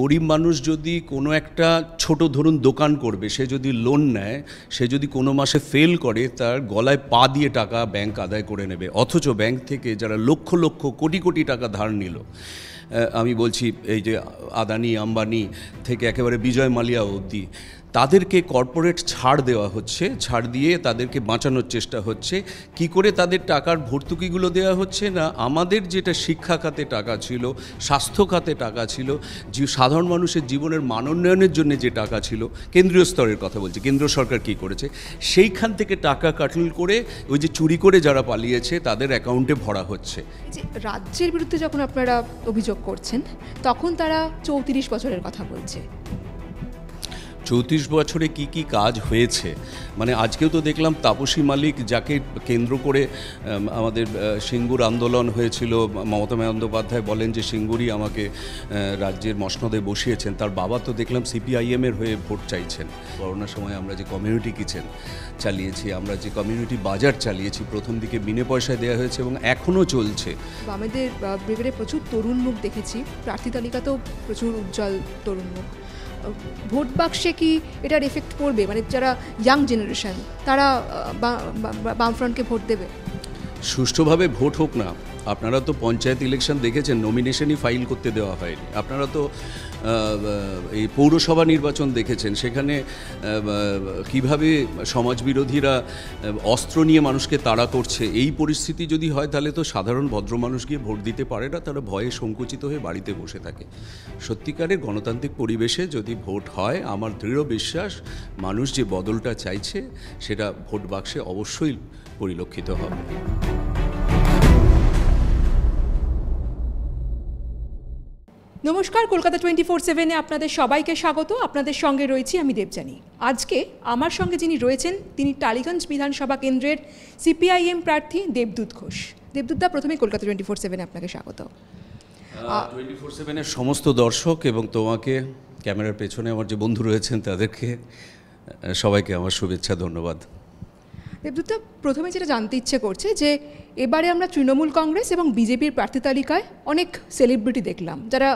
গরিব মানুষ যদি কোনো একটা ছোট ধরুন দোকান করবে সে যদি লোন নেয় সে যদি কোনো মাসে ফেল করে তার গলায় পা দিয়ে টাকা ব্যাংক আদায় করে নেবে অথচ ব্যাংক থেকে যারা লক্ষ লক্ষ কোটি কোটি টাকা ধার নিল আমি বলছি এই যে আদানি আম্বানি থেকে একেবারে বিজয় মালিয়া অবধি তাদেরকে কর্পোরেট ছাড় দেওয়া হচ্ছে ছাড় দিয়ে তাদেরকে বাঁচানোর চেষ্টা হচ্ছে কি করে তাদের টাকার ভর্তুকিগুলো দেওয়া হচ্ছে না আমাদের যেটা শিক্ষা খাতে টাকা ছিল স্বাস্থ্য খাতে টাকা ছিল যে সাধারণ মানুষের জীবনের মানোন্নয়নের জন্য যে টাকা ছিল কেন্দ্রীয় স্তরের কথা বলছে কেন্দ্র সরকার কি করেছে সেইখান থেকে টাকা কাটল করে ওই যে চুরি করে যারা পালিয়েছে তাদের অ্যাকাউন্টে ভরা হচ্ছে রাজ্যের বিরুদ্ধে যখন আপনারা অভিযোগ করছেন তখন তারা চৌত্রিশ বছরের কথা বলছে চৌত্রিশ বছরে কি কি কাজ হয়েছে মানে আজকেও তো দেখলাম তাপসী মালিক যাকে কেন্দ্র করে আমাদের সিঙ্গুর আন্দোলন হয়েছিল মমতা বন্দ্যোপাধ্যায় বলেন যে সিঙ্গুরই আমাকে রাজ্যের মসনদে বসিয়েছেন তার বাবা তো দেখলাম সিপিআইএমের হয়ে ভোট চাইছেন করোনার সময় আমরা যে কমিউনিটি কিচেন চালিয়েছি আমরা যে কমিউনিটি বাজার চালিয়েছি প্রথম দিকে বিনে পয়সায় দেওয়া হয়েছে এবং এখনও চলছে আমাদের প্রচুর তরুণ মুখ দেখেছি প্রার্থী তালিকাতেও প্রচুর উজ্জ্বল তরুণ মুখ ভোট বাক্সে কি এটার এফেক্ট পড়বে মানে যারা ইয়াং জেনারেশন তারা বামফ্রন্টকে ভোট দেবে সুষ্ঠুভাবে ভোট হোক না আপনারা তো পঞ্চায়েত ইলেকশন দেখেছেন নমিনেশনই ফাইল করতে দেওয়া হয়নি আপনারা তো এই পৌরসভা নির্বাচন দেখেছেন সেখানে কিভাবে সমাজবিরোধীরা অস্ত্র নিয়ে মানুষকে তাড়া করছে এই পরিস্থিতি যদি হয় তাহলে তো সাধারণ ভদ্র মানুষ গিয়ে ভোট দিতে পারে না তারা ভয়ে সংকুচিত হয়ে বাড়িতে বসে থাকে সত্যিকারের গণতান্ত্রিক পরিবেশে যদি ভোট হয় আমার দৃঢ় বিশ্বাস মানুষ যে বদলটা চাইছে সেটা ভোট বাক্সে অবশ্যই পরিলক্ষিত হবে নমস্কার কলকাতা টোয়েন্টি ফোর সেভেনে আপনাদের সবাইকে স্বাগত আপনাদের সঙ্গে রয়েছি আমি দেবজানি আজকে আমার সঙ্গে যিনি রয়েছেন তিনি টালিগঞ্জ বিধানসভা কেন্দ্রের সিপিআইএম প্রার্থী দেবদূত ঘোষ দেবদূতদা প্রথমে কলকাতা টোয়েন্টি ফোর সেভেনে আপনাকে স্বাগত টোয়েন্টি ফোর সেভেনের সমস্ত দর্শক এবং তোমাকে ক্যামেরার পেছনে আমার যে বন্ধু রয়েছেন তাদেরকে সবাইকে আমার শুভেচ্ছা ধন্যবাদ দেবদূত প্রথমে যেটা জানতে ইচ্ছে করছে যে এবারে আমরা তৃণমূল কংগ্রেস এবং বিজেপির প্রার্থী তালিকায় অনেক সেলিব্রিটি দেখলাম যারা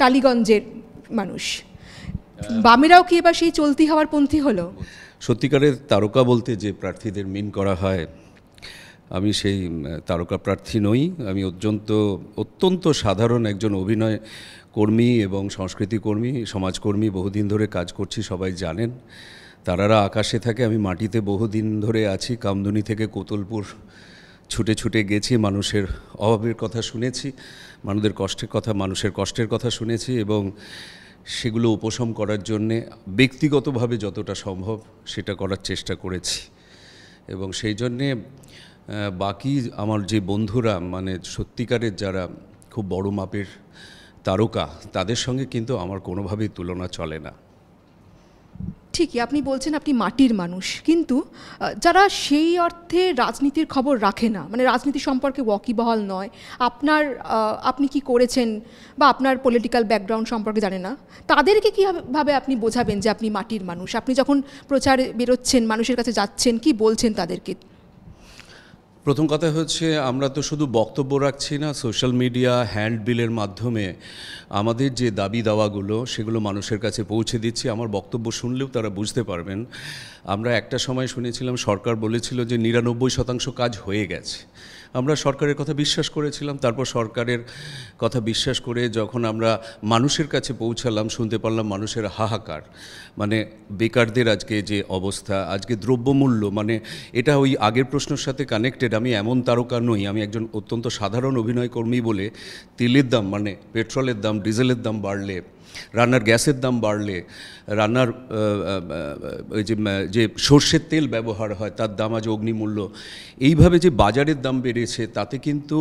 টালিগঞ্জের মানুষ বামেরাও কি এবার সেই চলতি হওয়ার পন্থী হলো সত্যিকারের তারকা বলতে যে প্রার্থীদের মিন করা হয় আমি সেই তারকা প্রার্থী নই আমি অত্যন্ত অত্যন্ত সাধারণ একজন অভিনয় কর্মী এবং সংস্কৃতি কর্মী সমাজকর্মী বহুদিন ধরে কাজ করছি সবাই জানেন তারারা আকাশে থাকে আমি মাটিতে বহুদিন ধরে আছি কামদুনি থেকে কোতলপুর ছুটে ছুটে গেছি মানুষের অভাবের কথা শুনেছি মানুষদের কষ্টের কথা মানুষের কষ্টের কথা শুনেছি এবং সেগুলো উপশম করার জন্যে ব্যক্তিগতভাবে যতটা সম্ভব সেটা করার চেষ্টা করেছি এবং সেই জন্যে বাকি আমার যে বন্ধুরা মানে সত্যিকারের যারা খুব বড় মাপের তারকা তাদের সঙ্গে কিন্তু আমার কোনোভাবেই তুলনা চলে না ঠিকই আপনি বলছেন আপনি মাটির মানুষ কিন্তু যারা সেই অর্থে রাজনীতির খবর রাখে না মানে রাজনীতি সম্পর্কে ওয়াকিবহল নয় আপনার আপনি কি করেছেন বা আপনার পলিটিক্যাল ব্যাকগ্রাউন্ড সম্পর্কে জানে না তাদেরকে কীভাবে আপনি বোঝাবেন যে আপনি মাটির মানুষ আপনি যখন প্রচারে বেরোচ্ছেন মানুষের কাছে যাচ্ছেন কি বলছেন তাদেরকে প্রথম কথা হচ্ছে আমরা তো শুধু বক্তব্য রাখছি না সোশ্যাল মিডিয়া হ্যান্ডবিলের মাধ্যমে আমাদের যে দাবি দাওয়াগুলো সেগুলো মানুষের কাছে পৌঁছে দিচ্ছি আমার বক্তব্য শুনলেও তারা বুঝতে পারবেন আমরা একটা সময় শুনেছিলাম সরকার বলেছিল যে নিরানব্বই শতাংশ কাজ হয়ে গেছে আমরা সরকারের কথা বিশ্বাস করেছিলাম তারপর সরকারের কথা বিশ্বাস করে যখন আমরা মানুষের কাছে পৌঁছালাম শুনতে পারলাম মানুষের হাহাকার মানে বেকারদের আজকে যে অবস্থা আজকে দ্রব্যমূল্য মানে এটা ওই আগের প্রশ্নের সাথে কানেক্টেড আমি এমন তারকা নই আমি একজন অত্যন্ত সাধারণ অভিনয়কর্মী বলে তেলের দাম মানে পেট্রোলের দাম ডিজেলের দাম বাড়লে রান্নার গ্যাসের দাম বাড়লে রান্নার ওই যে যে সর্ষের তেল ব্যবহার হয় তার দাম আজ অগ্নিমূল্য এইভাবে যে বাজারের দাম বেড়েছে তাতে কিন্তু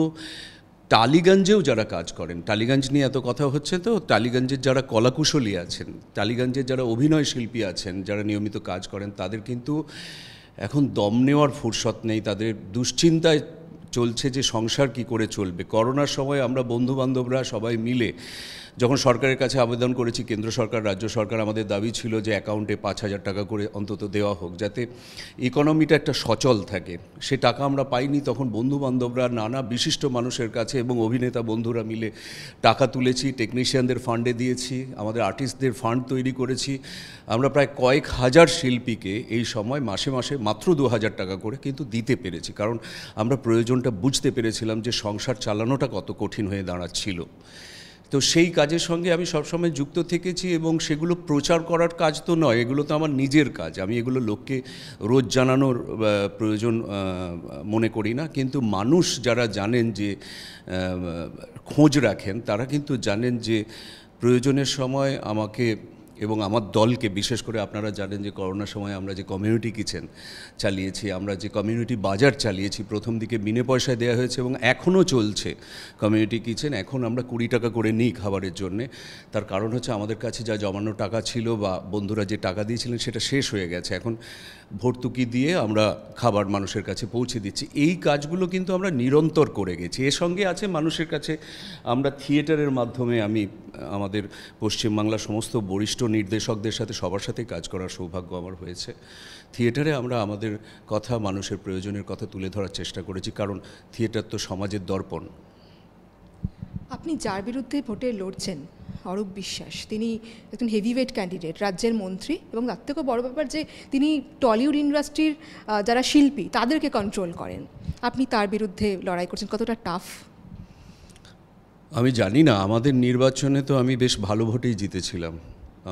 টালিগঞ্জেও যারা কাজ করেন টালিগঞ্জ নিয়ে এত কথা হচ্ছে তো টালিগঞ্জের যারা কলাকুশলী আছেন টালিগঞ্জের যারা অভিনয় শিল্পী আছেন যারা নিয়মিত কাজ করেন তাদের কিন্তু এখন দম নেওয়ার ফুরসত নেই তাদের দুশ্চিন্তায় চলছে যে সংসার কি করে চলবে করোনার সময় আমরা বন্ধু বান্ধবরা সবাই মিলে যখন সরকারের কাছে আবেদন করেছি কেন্দ্র সরকার রাজ্য সরকার আমাদের দাবি ছিল যে অ্যাকাউন্টে পাঁচ হাজার টাকা করে অন্তত দেওয়া হোক যাতে ইকোনমিটা একটা সচল থাকে সে টাকা আমরা পাইনি তখন বন্ধু বান্ধবরা নানা বিশিষ্ট মানুষের কাছে এবং অভিনেতা বন্ধুরা মিলে টাকা তুলেছি টেকনিশিয়ানদের ফান্ডে দিয়েছি আমাদের আর্টিস্টদের ফান্ড তৈরি করেছি আমরা প্রায় কয়েক হাজার শিল্পীকে এই সময় মাসে মাসে মাত্র দু হাজার টাকা করে কিন্তু দিতে পেরেছি কারণ আমরা প্রয়োজনটা বুঝতে পেরেছিলাম যে সংসার চালানোটা কত কঠিন হয়ে দাঁড়াচ্ছিল তো সেই কাজের সঙ্গে আমি সবসময় যুক্ত থেকেছি এবং সেগুলো প্রচার করার কাজ তো নয় এগুলো তো আমার নিজের কাজ আমি এগুলো লোককে রোজ জানানোর প্রয়োজন মনে করি না কিন্তু মানুষ যারা জানেন যে খোঁজ রাখেন তারা কিন্তু জানেন যে প্রয়োজনের সময় আমাকে এবং আমার দলকে বিশেষ করে আপনারা জানেন যে করোনার সময় আমরা যে কমিউনিটি কিচেন চালিয়েছি আমরা যে কমিউনিটি বাজার চালিয়েছি প্রথম দিকে বিনে পয়সায় দেওয়া হয়েছে এবং এখনও চলছে কমিউনিটি কিচেন এখন আমরা কুড়ি টাকা করে নিই খাবারের জন্যে তার কারণ হচ্ছে আমাদের কাছে যা জমানো টাকা ছিল বা বন্ধুরা যে টাকা দিয়েছিলেন সেটা শেষ হয়ে গেছে এখন ভর্তুকি দিয়ে আমরা খাবার মানুষের কাছে পৌঁছে দিচ্ছি এই কাজগুলো কিন্তু আমরা নিরন্তর করে গেছি এর সঙ্গে আছে মানুষের কাছে আমরা থিয়েটারের মাধ্যমে আমি আমাদের পশ্চিমবাংলার সমস্ত বরিষ্ঠ নির্দেশকদের সাথে সবার সাথে কাজ করার সৌভাগ্য আমার হয়েছে থিয়েটারে আমরা আমাদের কথা মানুষের প্রয়োজনের কথা তুলে ধরার চেষ্টা করেছি কারণ থিয়েটার তো সমাজের দর্পণ আপনি যার বিরুদ্ধে ভোটে লড়ছেন অরূপ বিশ্বাস তিনি একজন হেভিওয়েট ক্যান্ডিডেট রাজ্যের মন্ত্রী এবং তার থেকেও বড় ব্যাপার যে তিনি টলিউড ইন্ডাস্ট্রির যারা শিল্পী তাদেরকে কন্ট্রোল করেন আপনি তার বিরুদ্ধে লড়াই করছেন কতটা টাফ আমি জানি না আমাদের নির্বাচনে তো আমি বেশ ভালো ভোটেই জিতেছিলাম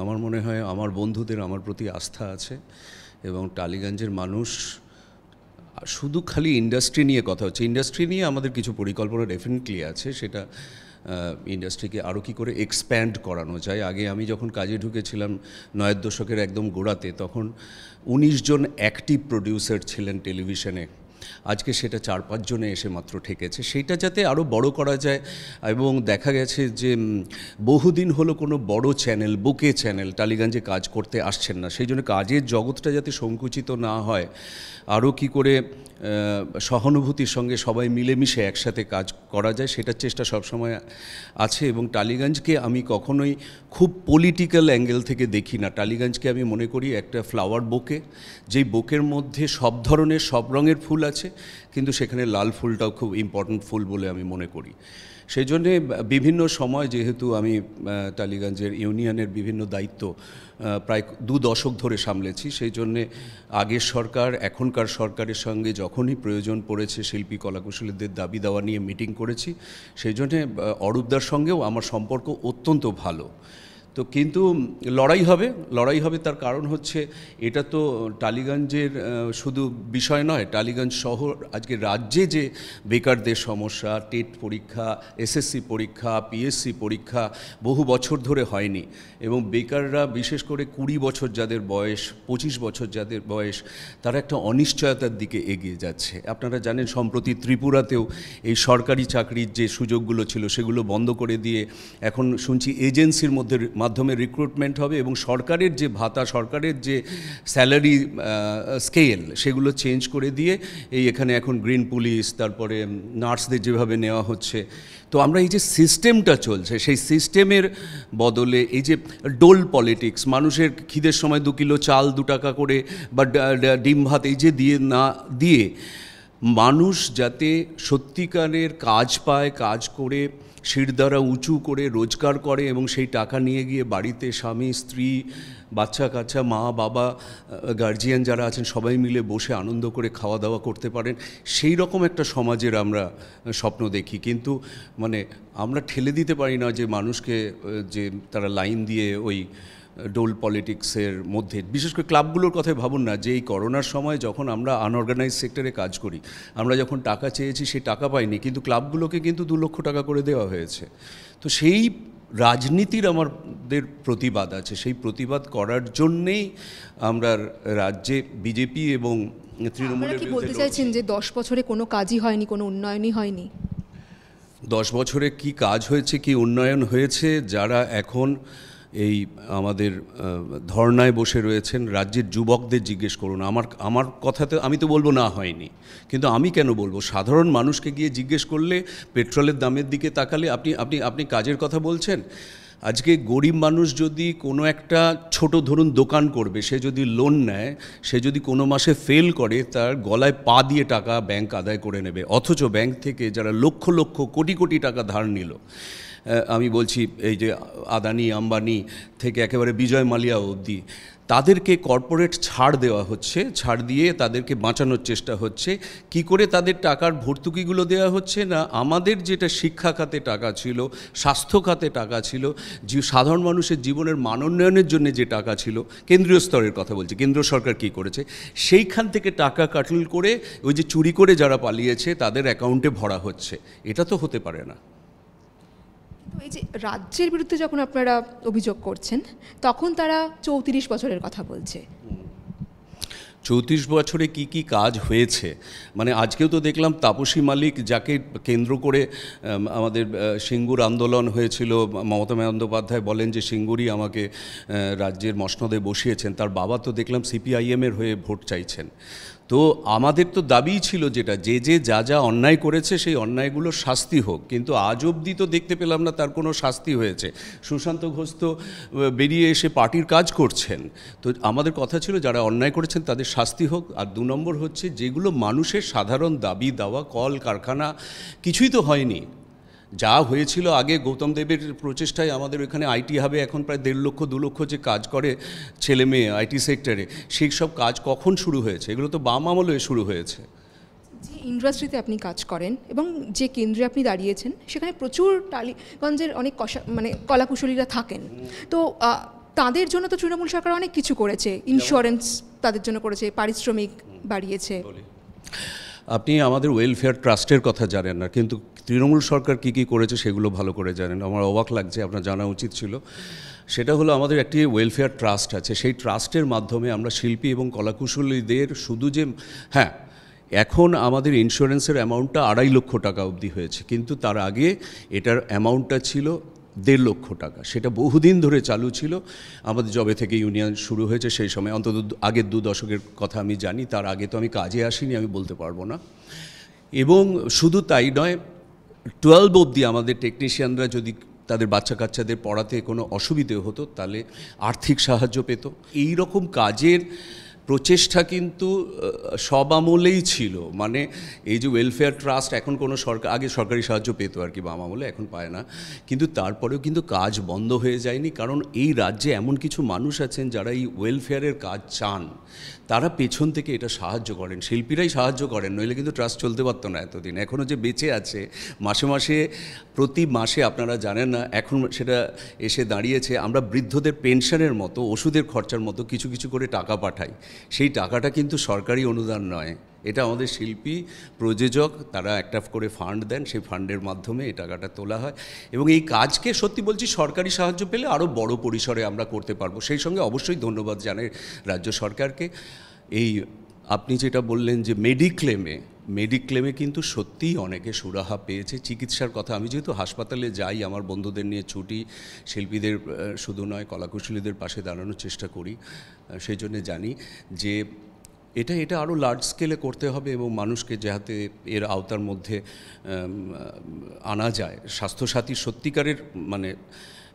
আমার মনে হয় আমার বন্ধুদের আমার প্রতি আস্থা আছে এবং টালিগঞ্জের মানুষ শুধু খালি ইন্ডাস্ট্রি নিয়ে কথা হচ্ছে ইন্ডাস্ট্রি নিয়ে আমাদের কিছু পরিকল্পনা ডেফিনেটলি আছে সেটা ইন্ডাস্ট্রিকে আরও কী করে এক্সপ্যান্ড করানো যায় আগে আমি যখন কাজে ঢুকেছিলাম নয়ের দশকের একদম গোড়াতে তখন ১৯ জন অ্যাক্টিভ প্রডিউসার ছিলেন টেলিভিশনে আজকে সেটা চার পাঁচজনে এসে মাত্র ঠেকেছে সেইটা যাতে আরও বড় করা যায় এবং দেখা গেছে যে বহুদিন হলো কোনো বড় চ্যানেল বুকে চ্যানেল টালিগঞ্জে কাজ করতে আসছেন না সেই জন্য কাজের জগৎটা যাতে সংকুচিত না হয় আরও কি করে সহানুভূতির সঙ্গে সবাই মিলেমিশে একসাথে কাজ করা যায় সেটার চেষ্টা সবসময় আছে এবং টালিগঞ্জকে আমি কখনোই খুব পলিটিক্যাল অ্যাঙ্গেল থেকে দেখি না টালিগঞ্জকে আমি মনে করি একটা ফ্লাওয়ার বোকে যেই বোকের মধ্যে সব ধরনের সব রঙের ফুল আছে কিন্তু সেখানে লাল ফুলটাও খুব ইম্পর্ট্যান্ট ফুল বলে আমি মনে করি সেই জন্যে বিভিন্ন সময় যেহেতু আমি টালিগঞ্জের ইউনিয়নের বিভিন্ন দায়িত্ব প্রায় দু দশক ধরে সামলেছি সেই জন্যে আগের সরকার এখনকার সরকারের সঙ্গে যখনই প্রয়োজন পড়েছে শিল্পী কলাকুশলীদের দাবি দাওয়া নিয়ে মিটিং করেছি সেই জন্যে অরূপদার সঙ্গেও আমার সম্পর্ক অত্যন্ত ভালো তো কিন্তু লড়াই হবে লড়াই হবে তার কারণ হচ্ছে এটা তো টালিগঞ্জের শুধু বিষয় নয় টালিগঞ্জ শহর আজকে রাজ্যে যে বেকারদের সমস্যা টেট পরীক্ষা এসএসসি পরীক্ষা পিএসসি পরীক্ষা বহু বছর ধরে হয়নি এবং বেকাররা বিশেষ করে কুড়ি বছর যাদের বয়স পঁচিশ বছর যাদের বয়স তারা একটা অনিশ্চয়তার দিকে এগিয়ে যাচ্ছে আপনারা জানেন সম্প্রতি ত্রিপুরাতেও এই সরকারি চাকরির যে সুযোগগুলো ছিল সেগুলো বন্ধ করে দিয়ে এখন শুনছি এজেন্সির মধ্যে মাধ্যমে রিক্রুটমেন্ট হবে এবং সরকারের যে ভাতা সরকারের যে স্যালারি স্কেল সেগুলো চেঞ্জ করে দিয়ে এই এখানে এখন গ্রিন পুলিশ তারপরে নার্সদের যেভাবে নেওয়া হচ্ছে তো আমরা এই যে সিস্টেমটা চলছে সেই সিস্টেমের বদলে এই যে ডোল পলিটিক্স মানুষের খিদের সময় দু কিলো চাল দু টাকা করে বা ডিম ভাত এই যে দিয়ে না দিয়ে মানুষ যাতে সত্যিকারের কাজ পায় কাজ করে শিরদারা উঁচু করে রোজগার করে এবং সেই টাকা নিয়ে গিয়ে বাড়িতে স্বামী স্ত্রী বাচ্চা কাচ্চা মা বাবা গার্জিয়ান যারা আছেন সবাই মিলে বসে আনন্দ করে খাওয়া দাওয়া করতে পারেন সেই রকম একটা সমাজের আমরা স্বপ্ন দেখি কিন্তু মানে আমরা ঠেলে দিতে পারি না যে মানুষকে যে তারা লাইন দিয়ে ওই ডোল পলিটিক্সের মধ্যে বিশেষ করে ক্লাবগুলোর কথাই ভাবুন না যে এই করোনার সময় যখন আমরা আনঅর্গানাইজ সেক্টরে কাজ করি আমরা যখন টাকা চেয়েছি সেই টাকা পাইনি কিন্তু ক্লাবগুলোকে কিন্তু দু লক্ষ টাকা করে দেওয়া হয়েছে তো সেই রাজনীতির আমাদের প্রতিবাদ আছে সেই প্রতিবাদ করার জন্যেই আমরা রাজ্যে বিজেপি এবং তৃণমূলের বলতে চাইছেন যে দশ বছরে কোনো কাজই হয়নি কোনো উন্নয়নই হয়নি দশ বছরে কি কাজ হয়েছে কি উন্নয়ন হয়েছে যারা এখন এই আমাদের ধর্নায় বসে রয়েছেন রাজ্যের যুবকদের জিজ্ঞেস করুন আমার আমার কথাতে আমি তো বলবো না হয়নি কিন্তু আমি কেন বলবো সাধারণ মানুষকে গিয়ে জিজ্ঞেস করলে পেট্রোলের দামের দিকে তাকালে আপনি আপনি আপনি কাজের কথা বলছেন আজকে গরিব মানুষ যদি কোনো একটা ছোট ধরুন দোকান করবে সে যদি লোন নেয় সে যদি কোনো মাসে ফেল করে তার গলায় পা দিয়ে টাকা ব্যাংক আদায় করে নেবে অথচ ব্যাংক থেকে যারা লক্ষ লক্ষ কোটি কোটি টাকা ধার নিল আমি বলছি এই যে আদানি আম্বানি থেকে একেবারে বিজয় মালিয়া অবধি তাদেরকে কর্পোরেট ছাড় দেওয়া হচ্ছে ছাড় দিয়ে তাদেরকে বাঁচানোর চেষ্টা হচ্ছে কি করে তাদের টাকার ভর্তুকিগুলো দেওয়া হচ্ছে না আমাদের যেটা শিক্ষা খাতে টাকা ছিল স্বাস্থ্য খাতে টাকা ছিল যে সাধারণ মানুষের জীবনের মানোন্নয়নের জন্য যে টাকা ছিল কেন্দ্রীয় স্তরের কথা বলছি কেন্দ্র সরকার কি করেছে সেইখান থেকে টাকা কাটল করে ওই যে চুরি করে যারা পালিয়েছে তাদের অ্যাকাউন্টে ভরা হচ্ছে এটা তো হতে পারে না তো এই যে রাজ্যের বিরুদ্ধে যখন আপনারা অভিযোগ করছেন তখন তারা চৌত্রিশ বছরের কথা বলছে চৌত্রিশ বছরে কি কি কাজ হয়েছে মানে আজকেও তো দেখলাম তাপসী মালিক যাকে কেন্দ্র করে আমাদের সিঙ্গুর আন্দোলন হয়েছিল মমতা বন্দ্যোপাধ্যায় বলেন যে সিঙ্গুরই আমাকে রাজ্যের মসনদে বসিয়েছেন তার বাবা তো দেখলাম সিপিআইএমের হয়ে ভোট চাইছেন তো আমাদের তো দাবিই ছিল যেটা যে যে যা যা অন্যায় করেছে সেই অন্যায়গুলো শাস্তি হোক কিন্তু আজ অবধি তো দেখতে পেলাম না তার কোনো শাস্তি হয়েছে সুশান্ত ঘোষ তো বেরিয়ে এসে পার্টির কাজ করছেন তো আমাদের কথা ছিল যারা অন্যায় করেছেন তাদের শাস্তি হোক আর দু নম্বর হচ্ছে যেগুলো মানুষের সাধারণ দাবি দাওয়া কল কারখানা কিছুই তো হয়নি যা হয়েছিল আগে গৌতম দেবের প্রচেষ্টায় আমাদের এখানে আইটি হবে এখন প্রায় দেড় লক্ষ দু লক্ষ যে কাজ করে ছেলে মেয়ে আইটি সেক্টরে সেই সব কাজ কখন শুরু হয়েছে এগুলো তো বাম আমলে শুরু হয়েছে যে ইন্ডাস্ট্রিতে আপনি কাজ করেন এবং যে কেন্দ্রে আপনি দাঁড়িয়েছেন সেখানে প্রচুর টালিগঞ্জের অনেক কষা মানে কলাকুশলীরা থাকেন তো তাদের জন্য তো তৃণমূল সরকার অনেক কিছু করেছে ইন্স্যুরেন্স তাদের জন্য করেছে পারিশ্রমিক বাড়িয়েছে আপনি আমাদের ওয়েলফেয়ার ট্রাস্টের কথা জানেন না কিন্তু তৃণমূল সরকার কি কি করেছে সেগুলো ভালো করে জানেন আমার অবাক লাগছে আপনার জানা উচিত ছিল সেটা হলো আমাদের একটি ওয়েলফেয়ার ট্রাস্ট আছে সেই ট্রাস্টের মাধ্যমে আমরা শিল্পী এবং কলাকুশলীদের শুধু যে হ্যাঁ এখন আমাদের ইন্স্যুরেন্সের অ্যামাউন্টটা আড়াই লক্ষ টাকা অবধি হয়েছে কিন্তু তার আগে এটার অ্যামাউন্টটা ছিল দেড় লক্ষ টাকা সেটা বহুদিন ধরে চালু ছিল আমাদের জবে থেকে ইউনিয়ন শুরু হয়েছে সেই সময় অন্তত আগের দু দশকের কথা আমি জানি তার আগে তো আমি কাজে আসিনি আমি বলতে পারবো না এবং শুধু তাই নয় টুয়েলভ অবধি আমাদের টেকনিশিয়ানরা যদি তাদের বাচ্চা কাচ্চাদের পড়াতে কোনো অসুবিধে হতো তাহলে আর্থিক সাহায্য পেত এই রকম কাজের প্রচেষ্টা কিন্তু সব আমলেই ছিল মানে এই যে ওয়েলফেয়ার ট্রাস্ট এখন কোনো সরকার আগে সরকারি সাহায্য পেত আর কি বাম আমলে এখন পায় না কিন্তু তারপরেও কিন্তু কাজ বন্ধ হয়ে যায়নি কারণ এই রাজ্যে এমন কিছু মানুষ আছেন যারা এই ওয়েলফেয়ারের কাজ চান তারা পেছন থেকে এটা সাহায্য করেন শিল্পীরাই সাহায্য করেন নইলে কিন্তু ট্রাস্ট চলতে পারতো না এতদিন এখনও যে বেঁচে আছে মাসে মাসে প্রতি মাসে আপনারা জানেন না এখন সেটা এসে দাঁড়িয়েছে আমরা বৃদ্ধদের পেনশনের মতো ওষুধের খরচার মতো কিছু কিছু করে টাকা পাঠাই সেই টাকাটা কিন্তু সরকারি অনুদান নয় এটা আমাদের শিল্পী প্রযোজক তারা একটা করে ফান্ড দেন সেই ফান্ডের মাধ্যমে এই টাকাটা তোলা হয় এবং এই কাজকে সত্যি বলছি সরকারি সাহায্য পেলে আরও বড় পরিসরে আমরা করতে পারবো সেই সঙ্গে অবশ্যই ধন্যবাদ জানাই রাজ্য সরকারকে এই আপনি যেটা বললেন যে মেডিক্লেমে মেডিক্লেমে কিন্তু সত্যিই অনেকে সুরাহা পেয়েছে চিকিৎসার কথা আমি যেহেতু হাসপাতালে যাই আমার বন্ধুদের নিয়ে ছুটি শিল্পীদের শুধু নয় কলাকুশলীদের পাশে দাঁড়ানোর চেষ্টা করি সেই জন্যে জানি যে এটা এটা আরও লার্জ স্কেলে করতে হবে এবং মানুষকে যাতে এর আওতার মধ্যে আনা যায় স্বাস্থ্যসাথী সত্যিকারের মানে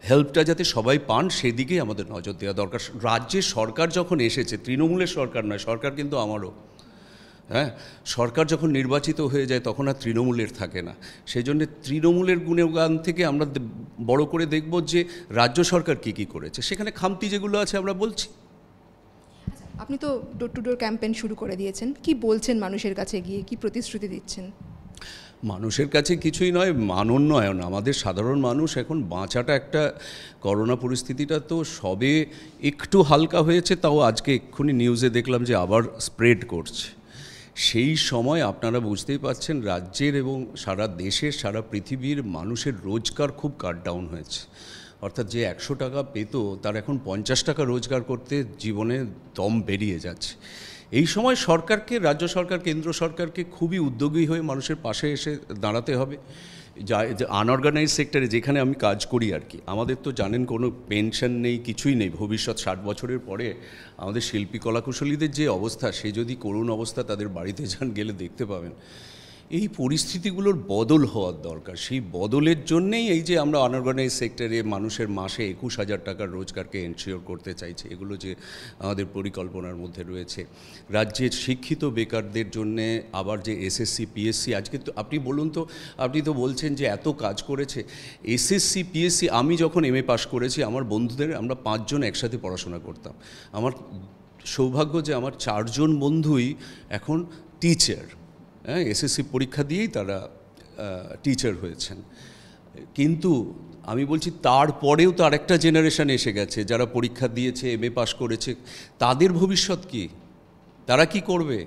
হেল্পটা যাতে সবাই পান সেদিকেই আমাদের নজর দেওয়া দরকার রাজ্যের সরকার যখন এসেছে তৃণমূলের সরকার নয় সরকার কিন্তু আমারও হ্যাঁ সরকার যখন নির্বাচিত হয়ে যায় তখন আর তৃণমূলের থাকে না সেই জন্যে তৃণমূলের গুণগান থেকে আমরা বড় করে দেখব যে রাজ্য সরকার কি কি করেছে সেখানে খামতি যেগুলো আছে আমরা বলছি আচ্ছা, আপনি তো ডোর টু ডোর ক্যাম্পেন শুরু করে দিয়েছেন কি বলছেন মানুষের কাছে গিয়ে কি প্রতিশ্রুতি দিচ্ছেন মানুষের কাছে কিছুই নয় মানোন্নয়ন আমাদের সাধারণ মানুষ এখন বাঁচাটা একটা করোনা পরিস্থিতিটা তো সবে একটু হালকা হয়েছে তাও আজকে এক্ষুনি নিউজে দেখলাম যে আবার স্প্রেড করছে সেই সময় আপনারা বুঝতেই পারছেন রাজ্যের এবং সারা দেশের সারা পৃথিবীর মানুষের রোজগার খুব কাট ডাউন হয়েছে অর্থাৎ যে একশো টাকা পেত তার এখন পঞ্চাশ টাকা রোজগার করতে জীবনে দম বেরিয়ে যাচ্ছে এই সময় সরকারকে রাজ্য সরকার কেন্দ্র সরকারকে খুবই উদ্যোগী হয়ে মানুষের পাশে এসে দাঁড়াতে হবে যা আনঅর্গানাইজ সেক্টরে যেখানে আমি কাজ করি আর কি আমাদের তো জানেন কোনো পেনশন নেই কিছুই নেই ভবিষ্যৎ ষাট বছরের পরে আমাদের শিল্পী কলাকুশলীদের যে অবস্থা সে যদি করুণ অবস্থা তাদের বাড়িতে যান গেলে দেখতে পাবেন এই পরিস্থিতিগুলোর বদল হওয়ার দরকার সেই বদলের জন্যেই এই যে আমরা আনঅর্গানাইজ সেক্টরে মানুষের মাসে একুশ হাজার টাকার রোজগারকে এনশিওর করতে চাইছি এগুলো যে আমাদের পরিকল্পনার মধ্যে রয়েছে রাজ্যের শিক্ষিত বেকারদের জন্যে আবার যে এসএসসি পিএসসি আজকে তো আপনি বলুন তো আপনি তো বলছেন যে এত কাজ করেছে এসএসসি পিএসসি আমি যখন এম এ পাশ করেছি আমার বন্ধুদের আমরা পাঁচজন একসাথে পড়াশোনা করতাম আমার সৌভাগ্য যে আমার চারজন বন্ধুই এখন টিচার হ্যাঁ এসএসসি পরীক্ষা দিয়েই তারা টিচার হয়েছেন কিন্তু আমি বলছি তারপরেও তো আরেকটা জেনারেশন এসে গেছে যারা পরীক্ষা দিয়েছে এম এ পাশ করেছে তাদের ভবিষ্যৎ কি তারা কি করবে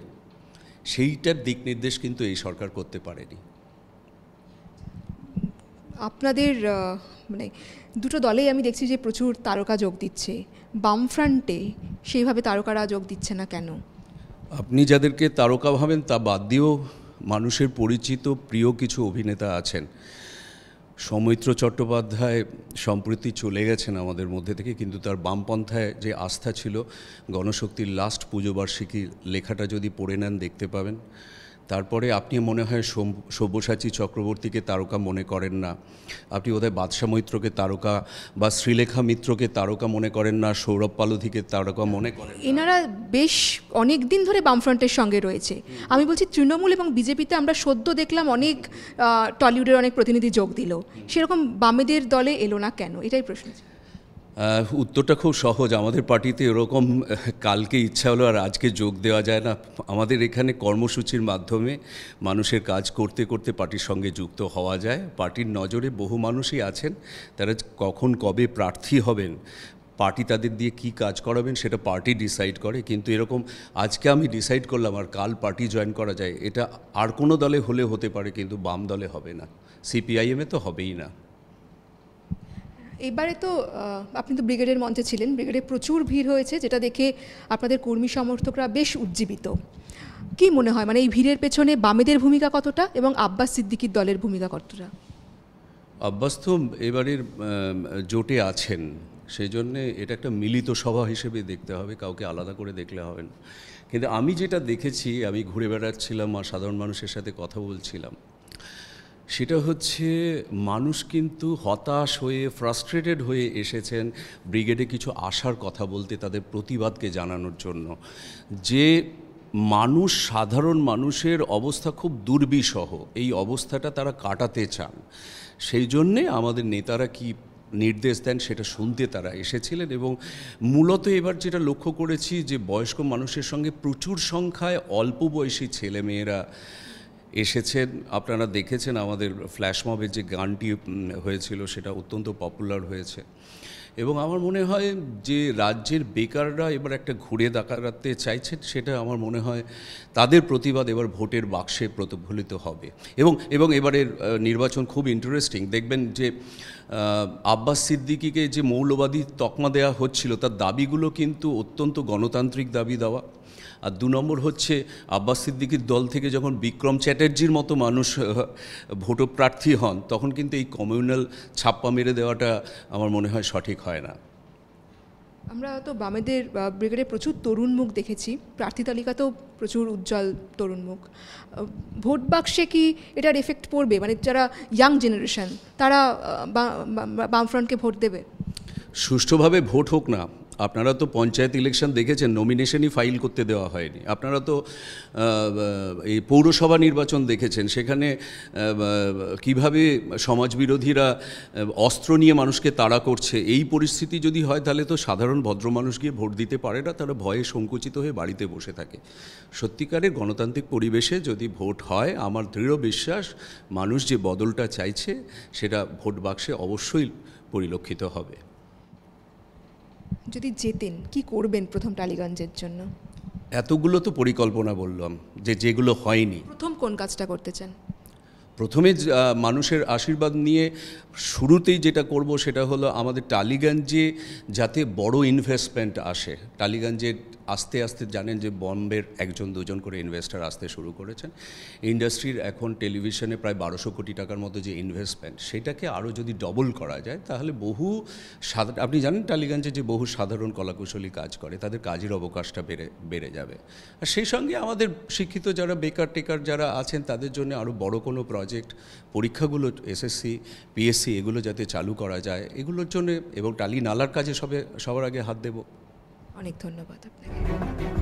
সেইটার দিক নির্দেশ কিন্তু এই সরকার করতে পারেনি আপনাদের মানে দুটো দলেই আমি দেখছি যে প্রচুর তারকা যোগ দিচ্ছে বামফ্রন্টে সেইভাবে তারকারা যোগ দিচ্ছে না কেন আপনি যাদেরকে তারকা ভাবেন তা বাদ দিয়েও মানুষের পরিচিত প্রিয় কিছু অভিনেতা আছেন সৌমিত্র চট্টোপাধ্যায় সম্প্রতি চলে গেছেন আমাদের মধ্যে থেকে কিন্তু তার বামপন্থায় যে আস্থা ছিল গণশক্তির লাস্ট পুজোবার্ষিকীর লেখাটা যদি পড়ে নেন দেখতে পাবেন তারপরে আপনি মনে হয় সব্যসাচী চক্রবর্তীকে তারকা মনে করেন না আপনি হয় বাদশা মৈত্রকে তারকা বা শ্রীলেখা মিত্রকে তারকা মনে করেন না সৌরভ পালধিকে তারকা মনে করেন এনারা বেশ অনেক দিন ধরে বামফ্রন্টের সঙ্গে রয়েছে আমি বলছি তৃণমূল এবং বিজেপিতে আমরা সদ্য দেখলাম অনেক টলিউডের অনেক প্রতিনিধি যোগ দিল সেরকম বামেদের দলে এলো না কেন এটাই প্রশ্ন উত্তরটা খুব সহজ আমাদের পার্টিতে এরকম কালকে ইচ্ছা হলো আর আজকে যোগ দেওয়া যায় না আমাদের এখানে কর্মসূচির মাধ্যমে মানুষের কাজ করতে করতে পার্টির সঙ্গে যুক্ত হওয়া যায় পার্টির নজরে বহু মানুষই আছেন তারা কখন কবে প্রার্থী হবেন পার্টি তাদের দিয়ে কি কাজ করাবেন সেটা পার্টি ডিসাইড করে কিন্তু এরকম আজকে আমি ডিসাইড করলাম আর কাল পার্টি জয়েন করা যায় এটা আর কোনো দলে হলে হতে পারে কিন্তু বাম দলে হবে না সিপিআইএমে তো হবেই না এবারে তো আপনি তো ব্রিগেডের মঞ্চে ছিলেন ব্রিগেডে প্রচুর ভিড় হয়েছে যেটা দেখে আপনাদের কর্মী সমর্থকরা বেশ উজ্জীবিত কি মনে হয় মানে এই ভিড়ের পেছনে বামেদের ভূমিকা কতটা এবং আব্বাস সিদ্দিকির দলের ভূমিকা কতটা আব্বাস তো এবারের জোটে আছেন সেই জন্যে এটা একটা মিলিত সভা হিসেবে দেখতে হবে কাউকে আলাদা করে দেখলে হবে না কিন্তু আমি যেটা দেখেছি আমি ঘুরে বেড়াচ্ছিলাম আর সাধারণ মানুষের সাথে কথা বলছিলাম সেটা হচ্ছে মানুষ কিন্তু হতাশ হয়ে ফ্রাস্ট্রেটেড হয়ে এসেছেন ব্রিগেডে কিছু আসার কথা বলতে তাদের প্রতিবাদকে জানানোর জন্য যে মানুষ সাধারণ মানুষের অবস্থা খুব দুর্বিষহ এই অবস্থাটা তারা কাটাতে চান সেই জন্যে আমাদের নেতারা কি নির্দেশ দেন সেটা শুনতে তারা এসেছিলেন এবং মূলত এবার যেটা লক্ষ্য করেছি যে বয়স্ক মানুষের সঙ্গে প্রচুর সংখ্যায় অল্প বয়সী ছেলেমেয়েরা এসেছেন আপনারা দেখেছেন আমাদের ফ্ল্যাশমবের যে গানটি হয়েছিল সেটা অত্যন্ত পপুলার হয়েছে এবং আমার মনে হয় যে রাজ্যের বেকাররা এবার একটা ঘুরে দাঁড়াতে চাইছেন সেটা আমার মনে হয় তাদের প্রতিবাদ এবার ভোটের বাক্সে প্রতিফলিত হবে এবং এবং এবারের নির্বাচন খুব ইন্টারেস্টিং দেখবেন যে আব্বাস সিদ্দিকিকে যে মৌলবাদী তকমা দেয়া হচ্ছিল তার দাবিগুলো কিন্তু অত্যন্ত গণতান্ত্রিক দাবি দেওয়া আর দু নম্বর হচ্ছে আব্বাস সিদ্দিকির দল থেকে যখন বিক্রম চ্যাটার্জির মতো মানুষ ভোটপ্রার্থী হন তখন কিন্তু এই কমিউনাল ছাপ্পা মেরে দেওয়াটা আমার মনে হয় সঠিক হয় না আমরা তো বামেদের ব্রিগেডে প্রচুর তরুণ মুখ দেখেছি প্রার্থী তালিকাতেও প্রচুর উজ্জ্বল তরুণ মুখ ভোট বাক্সে কি এটার এফেক্ট পড়বে মানে যারা ইয়াং জেনারেশন তারা বামফ্রন্টকে ভোট দেবে সুষ্ঠুভাবে ভোট হোক না আপনারা তো পঞ্চায়েত ইলেকশন দেখেছেন নমিনেশনই ফাইল করতে দেওয়া হয়নি আপনারা তো এই পৌরসভা নির্বাচন দেখেছেন সেখানে কিভাবে সমাজবিরোধীরা অস্ত্র নিয়ে মানুষকে তাড়া করছে এই পরিস্থিতি যদি হয় তাহলে তো সাধারণ ভদ্র মানুষ গিয়ে ভোট দিতে পারে না তারা ভয়ে সংকুচিত হয়ে বাড়িতে বসে থাকে সত্যিকারের গণতান্ত্রিক পরিবেশে যদি ভোট হয় আমার দৃঢ় বিশ্বাস মানুষ যে বদলটা চাইছে সেটা ভোট বাক্সে অবশ্যই পরিলক্ষিত হবে যদি যেতেন কি করবেন প্রথম টালিগঞ্জের জন্য এতগুলো তো পরিকল্পনা বললাম যে যেগুলো হয়নি প্রথম কোন কাজটা করতে চান প্রথমে মানুষের আশীর্বাদ নিয়ে শুরুতেই যেটা করব সেটা হলো আমাদের টালিগঞ্জে যাতে বড় ইনভেস্টমেন্ট আসে টালিগঞ্জের আস্তে আস্তে জানেন যে বম্বের একজন দুজন করে ইনভেস্টার আসতে শুরু করেছেন ইন্ডাস্ট্রির এখন টেলিভিশনে প্রায় বারোশো কোটি টাকার মতো যে ইনভেস্টমেন্ট সেটাকে আরও যদি ডবল করা যায় তাহলে বহু সাধারণ আপনি জানেন টালিগঞ্জে যে বহু সাধারণ কলাকুশলী কাজ করে তাদের কাজের অবকাশটা বেড়ে বেড়ে যাবে আর সেই সঙ্গে আমাদের শিক্ষিত যারা বেকার টেকার যারা আছেন তাদের জন্য আরও বড় কোনো প্রজেক্ট পরীক্ষাগুলো এসএসসি পিএসসি এগুলো যাতে চালু করা যায় এগুলোর জন্য এবং টালি নালার কাজে সবে সবার আগে হাত দেবো অনেক ধন্যবাদ আপনাকে